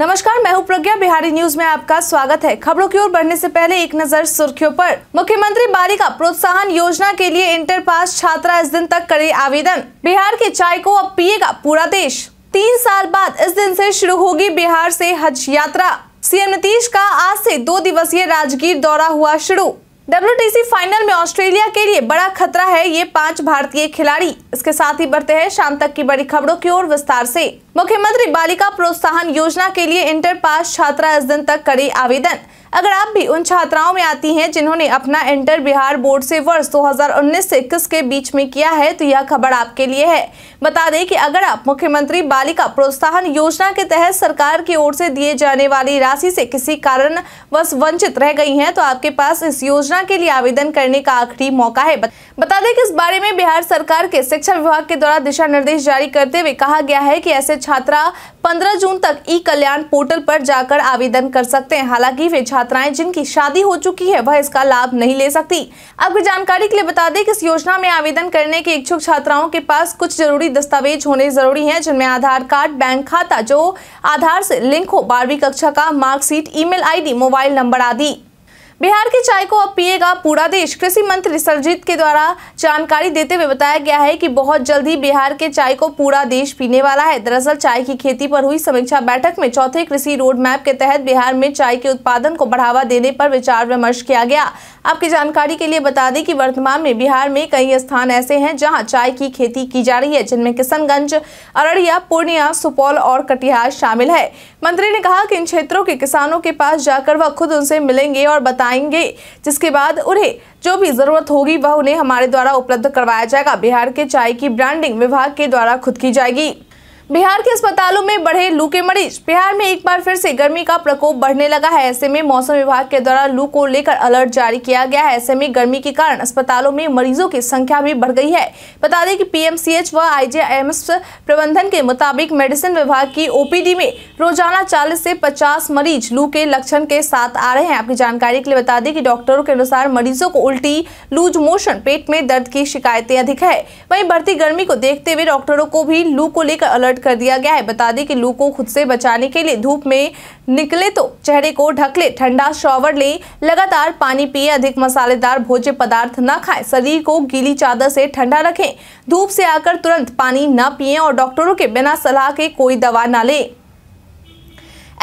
नमस्कार मैं हूं प्रज्ञा बिहारी न्यूज में आपका स्वागत है खबरों की ओर बढ़ने से पहले एक नजर सुर्खियों पर मुख्यमंत्री बालिका प्रोत्साहन योजना के लिए इंटर पास छात्रा इस दिन तक करे आवेदन बिहार के चाय को अब पिएगा पूरा देश तीन साल बाद इस दिन से शुरू होगी बिहार से हज यात्रा सीएम नीतीश का आज से दो दिवसीय राजगीर दौरा हुआ शुरू डब्ल्यू फाइनल में ऑस्ट्रेलिया के लिए बड़ा खतरा है ये पांच भारतीय खिलाड़ी इसके साथ ही बढ़ते हैं शाम तक की बड़ी खबरों की ओर विस्तार से मुख्यमंत्री बालिका प्रोत्साहन योजना के लिए इंटर पास छात्रा इस दिन तक करे आवेदन अगर आप भी उन छात्राओं में आती हैं जिन्होंने अपना इंटर बिहार बोर्ड से वर्ष 2019 से इक्कीस के बीच में किया है तो यह खबर आपके लिए है बता दें कि अगर आप मुख्यमंत्री बालिका प्रोत्साहन योजना के तहत सरकार की ओर से दिए जाने वाली राशि से किसी कारण बस वंचित रह गई हैं तो आपके पास इस योजना के लिए आवेदन करने का आखिरी मौका है बता दें कि इस बारे में बिहार सरकार के शिक्षा विभाग के द्वारा दिशा निर्देश जारी करते हुए कहा गया है की ऐसे छात्रा 15 जून तक ई कल्याण पोर्टल पर जाकर आवेदन कर सकते हैं हालांकि वे छात्राएं जिनकी शादी हो चुकी है वह इसका लाभ नहीं ले सकती अब जानकारी के लिए बता दें कि इस योजना में आवेदन करने के इच्छुक छात्राओं के पास कुछ जरूरी दस्तावेज होने जरूरी है जिनमें आधार कार्ड बैंक खाता जो आधार से लिंक हो बारहवीं कक्षा का marksheet email mail mobile number आदि बिहार की चाय को अब पिएगा पूरा देश कृषि मंत्री सरजीत के द्वारा जानकारी देते हुए बताया गया है कि बहुत जल्द ही बिहार के चाय को पूरा देश पीने वाला है दरअसल चाय की खेती पर हुई समीक्षा बैठक में चौथे कृषि रोड मैप के तहत बिहार में चाय के उत्पादन को बढ़ावा देने पर विचार विमर्श किया गया आपकी जानकारी के लिए बता दें कि वर्तमान में बिहार में कई स्थान ऐसे हैं जहाँ चाय की खेती की जा रही है जिनमें किशनगंज अररिया पूर्णिया सुपौल और कटिहार शामिल है मंत्री ने कहा कि इन क्षेत्रों के किसानों के पास जाकर वह खुद उनसे मिलेंगे और बता बनाएंगे जिसके बाद उन्हें जो भी जरूरत होगी वह उन्हें हमारे द्वारा उपलब्ध करवाया जाएगा बिहार के चाय की ब्रांडिंग विभाग के द्वारा खुद की जाएगी बिहार के अस्पतालों में बढ़े लू के मरीज बिहार में एक बार फिर से गर्मी का प्रकोप बढ़ने लगा है ऐसे में मौसम विभाग के द्वारा लू को लेकर अलर्ट जारी किया गया है ऐसे में गर्मी के कारण अस्पतालों में मरीजों की संख्या भी बढ़ गई है बता दें कि पीएमसीएच व आईजीएमएस प्रबंधन के मुताबिक मेडिसिन विभाग की ओपीडी में रोजाना चालीस से पचास मरीज लू के लक्षण के साथ आ रहे हैं आपकी जानकारी के लिए बता दें कि डॉक्टरों के अनुसार मरीजों को उल्टी लूज मोशन पेट में दर्द की शिकायतें अधिक है वही बढ़ती गर्मी को देखते हुए डॉक्टरों को भी लू को लेकर अलर्ट अलर्ट कर दिया गया है बता दें कि लू को खुद से बचाने के लिए धूप में निकले तो चेहरे को ढक ले ठंडा शॉवर ले लगातार पानी पिए अधिक मसालेदार भोज्य पदार्थ न खाएं शरीर को गीली चादर से ठंडा रखें धूप से आकर तुरंत पानी न पिए और डॉक्टरों के बिना सलाह के कोई दवा न लें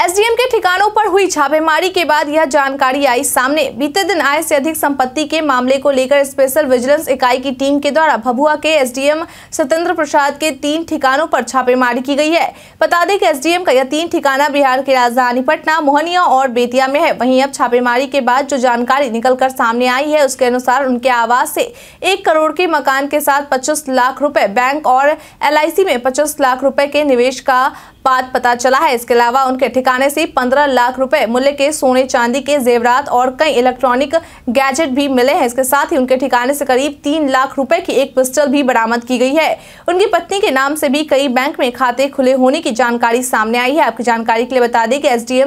एसडीएम के ठिकानों पर हुई छापेमारी के बाद यह जानकारी आई सामने बीते दिन आय से अधिक संपत्ति के मामले को लेकर स्पेशल विजिलेंस इकाई की टीम के द्वारा भभुआ के एसडीएम सत्येंद्र प्रसाद के तीन ठिकानों पर छापेमारी की गई है बता दें कि एसडीएम का यह तीन ठिकाना बिहार की राजधानी पटना मोहनिया और बेतिया में है वही अब छापेमारी के बाद जो जानकारी निकलकर सामने आई है उसके अनुसार उनके आवास से एक करोड़ के मकान के साथ पच्चीस लाख रूपए बैंक और एल में पच्चीस लाख रूपए के निवेश का बाद पता चला है इसके अलावा उनके ठिकाने से पंद्रह लाख रुपए मूल्य के सोने चांदी के जेवरात और कई इलेक्ट्रॉनिक गैजेट भी मिले हैं इसके साथ ही उनके ठिकाने से करीब तीन लाख रुपए की एक पिस्टल भी बरामद की गई है उनकी पत्नी के नाम से भी कई बैंक में खाते खुले होने की जानकारी सामने आई है आपकी जानकारी के लिए बता दें कि एस डी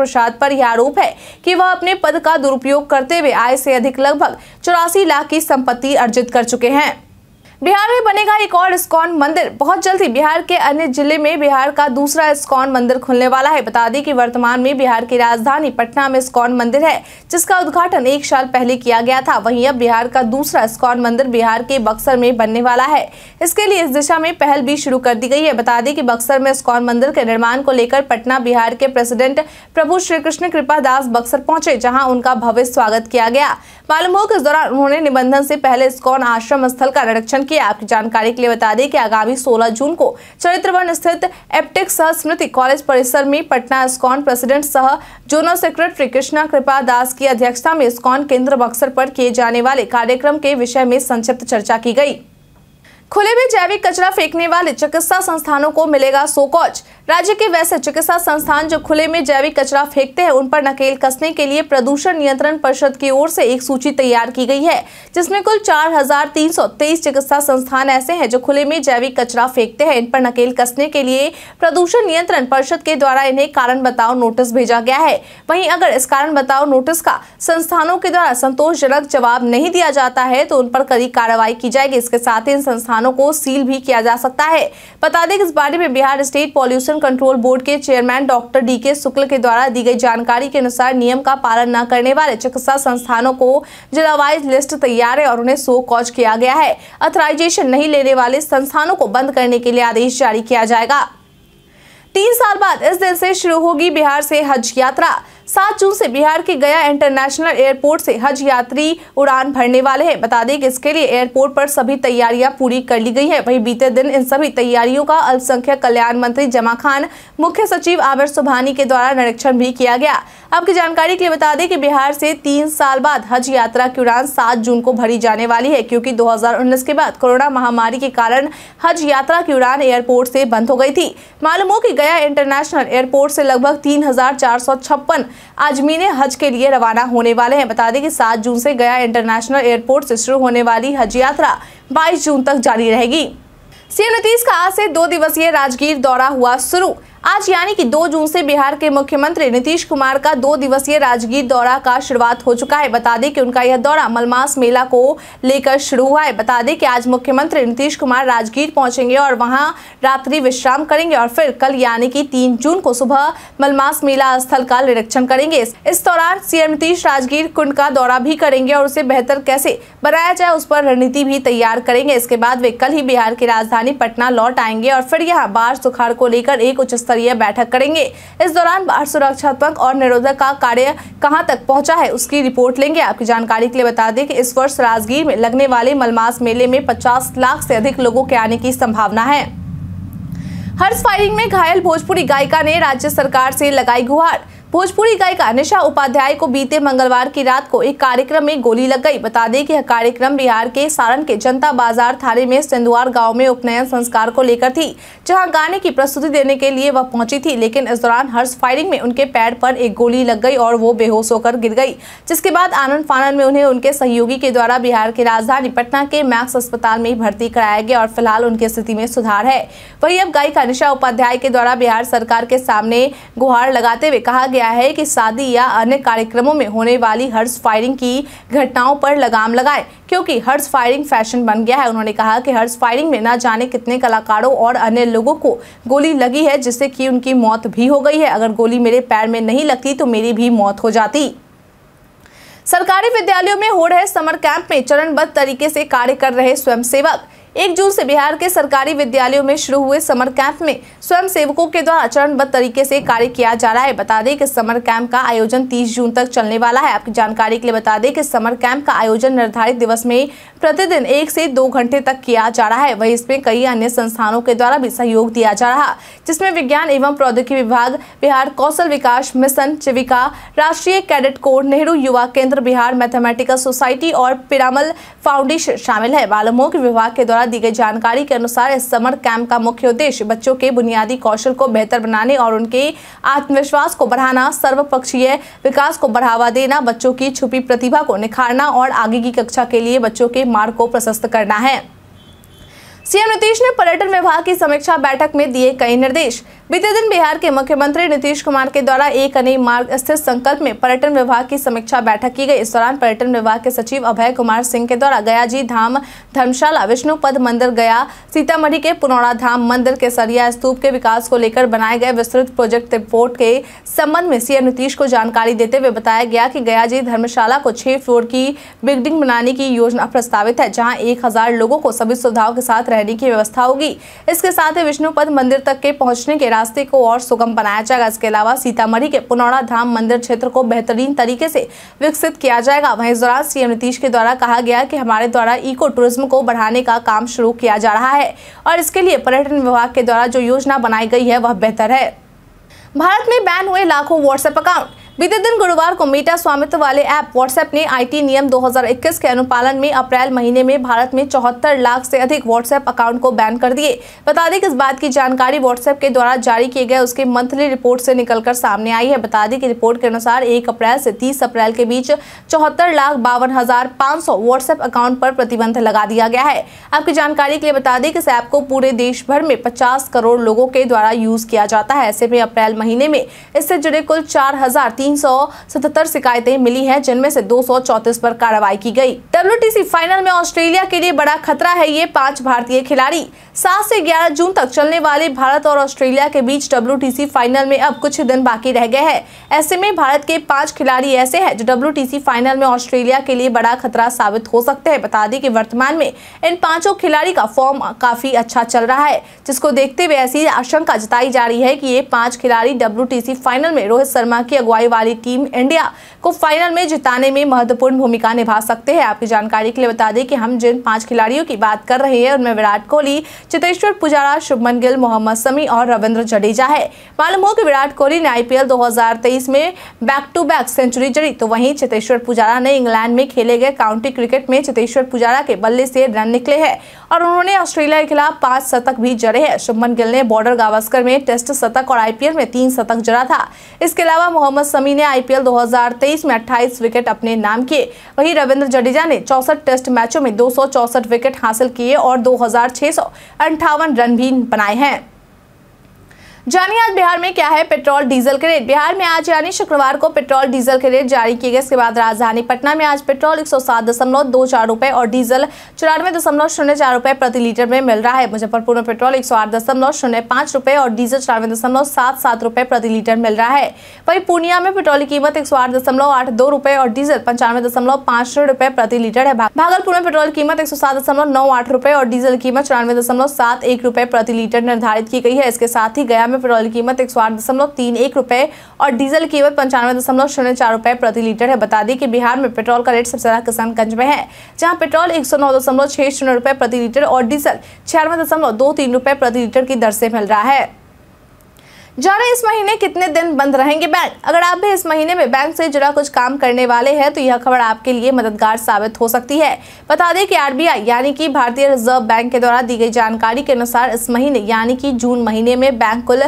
प्रसाद पर यह आरोप है की वह अपने पद का दुरुपयोग करते हुए आय से अधिक लगभग चौरासी लाख की संपत्ति अर्जित कर चुके हैं बिहार में बनेगा एक और स्कॉन मंदिर बहुत जल्द ही बिहार के अन्य जिले में बिहार का दूसरा स्कॉन मंदिर खुलने वाला है बता दें कि वर्तमान में बिहार की राजधानी पटना में स्कॉन मंदिर है जिसका उद्घाटन एक साल पहले किया गया था वहीं अब बिहार का दूसरा स्कॉन मंदिर बिहार के बक्सर में बनने वाला है इसके लिए इस दिशा में पहल भी शुरू कर दी गई है बता दें कि बक्सर में स्कॉन मंदिर के निर्माण को लेकर पटना बिहार के प्रेसिडेंट प्रभु श्री कृष्ण कृपा दास बक्सर पहुंचे जहाँ उनका भव्य स्वागत किया गया मालूम हो कि इस दौरान उन्होंने निबंधन से पहले स्कॉन आश्रम स्थल का निरीक्षण की आपकी जानकारी के लिए बता दें कि आगामी 16 जून को चरित्रवन स्थित एप्टिक सह स्मृति कॉलेज परिसर में पटना स्कॉन प्रेसिडेंट सह जोनल सेक्रेटरी कृष्णा कृपा दास की अध्यक्षता में स्कॉन केंद्र बक्सर पर किए जाने वाले कार्यक्रम के विषय में संक्षिप्त चर्चा की गयी खुले में जैविक कचरा फेंकने वाले चिकित्सा संस्थानों को मिलेगा सोकॉच राज्य के वैसे चिकित्सा संस्थान जो खुले में जैविक कचरा फेंकते हैं उन पर नकेल कसने के लिए प्रदूषण नियंत्रण परिषद की ओर से एक सूची तैयार की गई है जिसमें कुल 4,323 चिकित्सा संस्थान ऐसे हैं जो खुले में जैविक कचरा फेंकते हैं इन पर नकेल कसने के लिए प्रदूषण नियंत्रण परिषद के द्वारा इन्हें कारण बताओ नोटिस भेजा गया है वही अगर इस कारण बताओ नोटिस का संस्थानों के द्वारा संतोषजनक जवाब नहीं दिया जाता है तो उन पर कड़ी कार्रवाई की जाएगी इसके साथ ही इन संस्थान स्थानों को सील भी किया जा सकता है बता दें कि इस बारे में Bihar state pollution control board के chairman doctor D K Shukla के द्वारा दी गई जानकारी के अनुसार नियम का पालन न करने वाले चिकित्सा संस्थानों को जिला लिस्ट तैयार है और उन्हें सो कॉज किया गया है अथोराइजेशन नहीं लेने वाले संस्थानों को बंद करने के लिए आदेश जारी किया जाएगा तीन साल बाद इस दिन से शुरू होगी बिहार से हज यात्रा सात जून से बिहार के गया इंटरनेशनल एयरपोर्ट से हज यात्री उड़ान भरने वाले हैं बता दें कि इसके लिए एयरपोर्ट पर सभी तैयारियां पूरी कर ली गई है वहीं बीते दिन इन सभी तैयारियों का अल्पसंख्यक कल्याण मंत्री जमा खान मुख्य सचिव आमिर सुबहानी के द्वारा निरीक्षण भी किया गया आपकी जानकारी के लिए बता दें कि बिहार से तीन साल बाद हज यात्रा की उड़ान सात जून को भरी जाने वाली है क्योंकि दो के बाद कोरोना महामारी के कारण हज यात्रा की उड़ान एयरपोर्ट से बंद हो गई थी मालूम हो कि गया इंटरनेशनल एयरपोर्ट से लगभग छप्पन आजमीन हज के लिए रवाना होने वाले हैं बता दें कि 7 जून से गया इंटरनेशनल एयरपोर्ट से शुरू होने वाली हज यात्रा 22 जून तक जारी रहेगी सीएम नीतीश का आज से दो दिवसीय राजगीर दौरा हुआ शुरू आज यानी कि 2 जून से बिहार के मुख्यमंत्री नीतीश कुमार का दो दिवसीय राजगीर दौरा का शुरुआत हो चुका है बता दें कि उनका यह दौरा मलमास मेला को लेकर शुरू हुआ है बता दें कि आज मुख्यमंत्री नीतीश कुमार राजगीर पहुंचेंगे और वहां रात्रि विश्राम करेंगे और फिर कल यानी कि 3 जून को सुबह मलमास मेला स्थल का निरीक्षण करेंगे इस दौरान सीएम नीतीश राजगीर कुंड का दौरा भी करेंगे और उसे बेहतर कैसे बनाया जाए उस पर रणनीति भी तैयार करेंगे इसके बाद वे कल ही बिहार की राजधानी पटना लौट आएंगे और फिर यहाँ बाढ़ सुखाड़ को लेकर एक उच्च स्तरीय बैठक करेंगे इस दौरान बाढ़ सुरक्षात्मक और निरोधक का कार्य कहाँ तक पहुँचा है उसकी रिपोर्ट लेंगे आपकी जानकारी के लिए बता दें कि इस वर्ष राजगीर में लगने वाले मलमास मेले में पचास लाख से अधिक लोगों के आने की संभावना है हर्ष फायरिंग में घायल भोजपुरी गायिका ने राज्य सरकार से लगाई गुहार भोजपुरी गायिका निशा उपाध्याय को बीते मंगलवार की रात को एक कार्यक्रम में गोली लग गई बता दें कि यह कार्यक्रम बिहार के सारण के जनता बाजार थाने में सिंधुआर गांव में उपनयन संस्कार को लेकर थी जहां गाने की प्रस्तुति देने के लिए वह पहुंची थी लेकिन इस दौरान हर्ष फायरिंग में उनके पैर पर एक गोली लग गई और वो बेहोश होकर गिर गई जिसके बाद आनंद फानंद में उन्हें उनके सहयोगी के द्वारा बिहार की राजधानी पटना के मैक्स अस्पताल में भर्ती कराया गया और फिलहाल उनकी स्थिति में सुधार है वही अब गायिका निशा उपाध्याय के द्वारा बिहार सरकार के सामने गुहार लगाते हुए कहा गया गया है कि शादी या अन्य कार्यक्रमों में होने वाली हर्ष फायरिंग की घटनाओं पर लगाम लगाए क्योंकि हर्ष फायरिंग फैशन बन गया है उन्होंने कहा कि हर्ष फायरिंग में न जाने कितने कलाकारों और अन्य लोगों को गोली लगी है जिससे कि उनकी मौत भी हो गई है अगर गोली मेरे पैर में नहीं लगती तो मेरी भी मौत हो जाती सरकारी विद्यालयों में हो रहे समर कैंप में चरणबद्ध तरीके से कार्य कर रहे स्वयंसेवक एक जून से बिहार के सरकारी विद्यालयों में शुरू हुए समर कैंप में स्वयं सेवकों के द्वारा चरणबद्ध तरीके से कार्य किया जा रहा है बता दें कि समर कैंप का आयोजन 30 जून तक चलने वाला है आपकी जानकारी के लिए बता दें कि समर कैंप का आयोजन निर्धारित दिवस में प्रतिदिन एक से दो घंटे तक किया जा रहा है वही इसमें कई अन्य संस्थानों के द्वारा भी सहयोग दिया जा रहा जिसमें विज्ञान एवं प्रौद्योगिकी विभाग बिहार कौशल विकास मिशन चिविका राष्ट्रीय कैडेट कोर नेहरू युवा केंद्र बिहार मैथमेटिकल सोसाइटी और पिरामल फाउंडेशन शामिल है बालमोक विभाग के द्वारा द्वारा दी गई जानकारी के अनुसार इस समर कैंप का मुख्य उद्देश्य बच्चों के बुनियादी कौशल को बेहतर बनाने और उनके आत्मविश्वास को बढ़ाना सर्वपक्षीय विकास को बढ़ावा देना बच्चों की छुपी प्रतिभा को निखारना और आगे की कक्षा के लिए बच्चों के मार्ग को प्रशस्त करना है सीएम नीतीश ने पर्यटन विभाग की समीक्षा बैठक में दिए कई निर्देश बीते दिन बिहार के मुख्यमंत्री नीतीश कुमार के द्वारा एक अन्य मार्ग स्थित संकल्प में पर्यटन विभाग की समीक्षा बैठक की गई इस दौरान पर्यटन विभाग के सचिव अभय कुमार सिंह के द्वारा गया जी धाम धर्मशाला विष्णु पद मंदिर गया सीतामढ़ी के पुनौड़ा धाम मंदिर के सरिया स्तूप के विकास को लेकर बनाए गए विस्तृत प्रोजेक्ट रिपोर्ट के संबंध में सीएम नीतीश को जानकारी देते हुए बताया गया कि गया जी धर्मशाला को छह फ्लोर की बिल्डिंग बनाने की योजना प्रस्तावित है जहाँ एक हजार लोगों को सभी सुविधाओं के साथ रहने की व्यवस्था होगी इसके साथ ही विष्णुपद मंदिर तक के पहुंचने के रास्ते को और सुगम बनाया जाएगा इसके अलावा सीतामढ़ी के पुनौरा धाम मंदिर क्षेत्र को बेहतरीन तरीके से विकसित किया जाएगा वहीं इस दौरान सीएम नीतीश के द्वारा कहा गया कि हमारे द्वारा इको टूरिज्म को बढ़ाने का काम शुरू किया जा रहा है और इसके लिए पर्यटन विभाग के द्वारा जो योजना बनाई गई है वह बेहतर है भारत में बैन हुए लाखों व्हाट्सएप अकाउंट बीते दिन गुरुवार को मेटा स्वामित्व वाले ऐप व्हाट्सएप ने आईटी नियम 2021 के अनुपालन में अप्रैल महीने में भारत में चौहत्तर लाख से अधिक व्हाट्सएप अकाउंट को बैन कर दिए बता दें कि इस बात की जानकारी व्हाट्सएप के द्वारा जारी किए गए उसके मंथली रिपोर्ट से निकलकर सामने आई है बता दें कि रिपोर्ट के अनुसार एक अप्रैल से तीस अप्रैल के बीच चौहत्तर लाख बावन हजार पाँच सौ व्हाट्सएप अकाउंट पर प्रतिबंध लगा दिया गया है आपकी जानकारी के लिए बता दें कि इस ऐप को पूरे देश भर में पचास करोड़ लोगों के द्वारा यूज किया जाता है ऐसे में अप्रैल महीने में इससे जुड़े कुल चार हजार तीन शिकायतें मिली हैं जिनमें से दो पर कार्रवाई की गई डब्ल्यू फाइनल में ऑस्ट्रेलिया के लिए बड़ा खतरा है ये पांच भारतीय खिलाड़ी सात से ग्यारह जून तक चलने वाले भारत और ऑस्ट्रेलिया के बीच डब्ल्यू फाइनल में अब कुछ दिन बाकी रह गए हैं ऐसे में भारत के पांच खिलाड़ी ऐसे हैं जो डब्ल्यू फाइनल में ऑस्ट्रेलिया के लिए बड़ा खतरा साबित हो सकते हैं बता दें कि वर्तमान में इन पांचों खिलाड़ी का फॉर्म काफी अच्छा चल रहा है जिसको देखते हुए ऐसी आशंका जताई जा रही है कि ये पांच खिलाड़ी डब्ल्यू फाइनल में रोहित शर्मा की अगुवाई वाली टीम इंडिया को फाइनल में जिताने में महत्वपूर्ण भूमिका निभा सकते हैं आपकी जानकारी के लिए बता दें कि हम जिन पांच खिलाड़ियों की बात कर रहे हैं उनमें विराट कोहली चितेश्वर पुजारा शुभमन गिल मोहम्मद समी और रविंद्र जडेजा है मालूम हो कि विराट कोहली ने आईपीएल दो में बैक टू बैक सेंचुरी जड़ी तो वहीं चितेश्वर पुजारा ने इंग्लैंड में खेले गए काउंटी क्रिकेट में चितेश्वर पुजारा के बल्ले से रन निकले हैं और उन्होंने ऑस्ट्रेलिया के खिलाफ पांच शतक भी जड़े हैं शुभमन गिल ने बॉर्डर गावस्कर में टेस्ट शतक और आईपीएल में तीन शतक जड़ा था इसके अलावा मोहम्मद शमी ने आईपीएल 2023 में 28 विकेट अपने नाम किए वहीं रविंद्र जडेजा ने चौसठ टेस्ट मैचों में दो विकेट हासिल किए और दो रन भी बनाए हैं जानिए आज बिहार में क्या है पेट्रोल डीजल के रेट बिहार में आज यानी शुक्रवार को पेट्रोल डीजल के रेट जारी किए गए इसके बाद राजधानी पटना में आज पेट्रोल एक सौ सात दशमलव दो चार रुपये और डीजल चौरानवे दशमलव शून्य चार रुपये प्रति लीटर में मिल रहा है मुजफ्फरपुर में पेट्रोल एक सौ आठ दशमलव शून्य पांच रुपये और डीजल चौरानवे दशमलव सात सात रुपये प्रति लीटर मिल रहा है वही पूर्णिया में पेट्रोल की कीमत एक सौ आठ दशमलव आठ दो रुपये और डीजल पंचानवे दशमलव छह रुपये प्रति लीटर है भागलपुर में पेट्रोल कीमत एक सौ सात दशमलव नौ आठ रुपये और डीजल कीमत चौरानवे दशमलव सात एक रुपये प्रति लीटर निर्धारित की गई है इसके साथ ही गया में में पेट्रोल की कीमत एक सौ आठ दशमलव तीन एक रुपये और डीजल की कीमत पंचानवे दशमलव शून्य चार रुपये प्रति लीटर है बता दें कि बिहार में पेट्रोल का रेट सबसे ज़्यादा किसानगंज में है जहाँ पेट्रोल एक सौ नौ दशमलव छः शून्य रुपये प्रति लीटर और डीजल छियानवे दशमलव दो तीन रुपये प्रति लीटर की दर से मिल रहा है जाने इस महीने कितने दिन बंद रहेंगे बैंक अगर आप भी इस महीने में बैंक से जुड़ा कुछ काम करने वाले हैं तो यह खबर आपके लिए मददगार साबित हो सकती है बता दें कि आरबीआई यानी कि भारतीय रिजर्व बैंक के द्वारा दी गई जानकारी के अनुसार इस महीने यानी कि जून महीने में बैंक कुल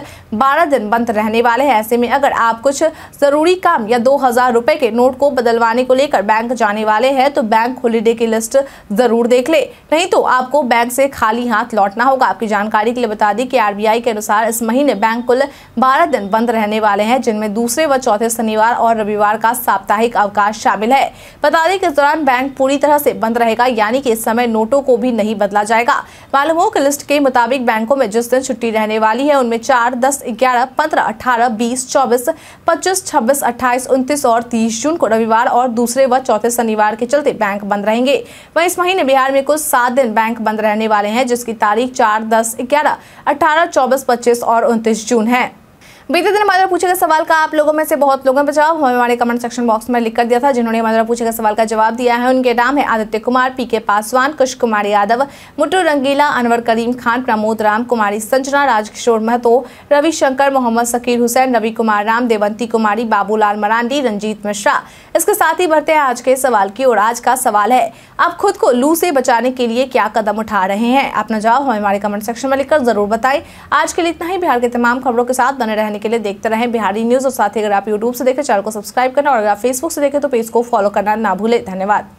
बारह दिन बंद रहने वाले हैं ऐसे में अगर आप कुछ जरूरी काम या दो हजार रुपए के नोट को बदलवाने को लेकर बैंक जाने वाले हैं तो बैंक होलीडे की लिस्ट जरूर देख ले नहीं तो आपको बैंक से खाली हाथ लौटना होगा आपकी जानकारी के लिए बता दें कि आर के अनुसार इस महीने बैंक कुल बारह दिन बंद रहने वाले हैं जिनमें दूसरे व चौथे शनिवार और रविवार का साप्ताहिक अवकाश शामिल है बता दें कि इस दौरान बैंक पूरी तरह से बंद रहेगा यानी कि इस समय नोटों को भी नहीं बदला जाएगा मालूम हो कि लिस्ट के मुताबिक बैंकों में जिस दिन छुट्टी रहने वाली है उनमें चार दस ग्यारह पंद्रह अठारह बीस चौबीस पच्चीस छब्बीस अट्ठाईस उनतीस और तीस जून को रविवार और दूसरे व चौथे शनिवार के चलते बैंक बंद रहेंगे वही इस महीने बिहार में कुल सात दिन बैंक बंद रहने वाले हैं जिसकी तारीख चार दस ग्यारह अठारह चौबीस पच्चीस और उनतीस जून है बीते दिन मादरा पूछे गए सवाल का आप लोगों में से बहुत लोगों ने जवाब हमें हमारे कमेंट सेक्शन बॉक्स में लिख कर दिया था जिन्होंने मादरा पूछे गए सवाल का जवाब दिया है उनके नाम है आदित्य कुमार पी के पासवान कुश कुमार यादव मुटू रंगीला अनवर करीम खान प्रमोद राम कुमारी संजना राजकिशोर महतो रविशंकर मोहम्मद सकीर हुसैन रवि कुमार राम देवंती कुमारी बाबूलाल मरांडी रंजीत मिश्रा इसके साथ ही बढ़ते हैं आज के सवाल की और आज का सवाल है आप खुद को लू से बचाने के लिए क्या कदम उठा रहे हैं अपना जवाब हमें हमारे कमेंट सेक्शन में लिखकर जरूर बताएं आज के लिए इतना ही बिहार के तमाम खबरों के साथ बने रहने रहने के लिए देखते रहें बिहारी न्यूज़ और साथ ही अगर आप यूट्यूब से देखें चैनल को सब्सक्राइब करना और अगर आप फेसबुक से देखें तो पेज को फॉलो करना ना भूलें धन्यवाद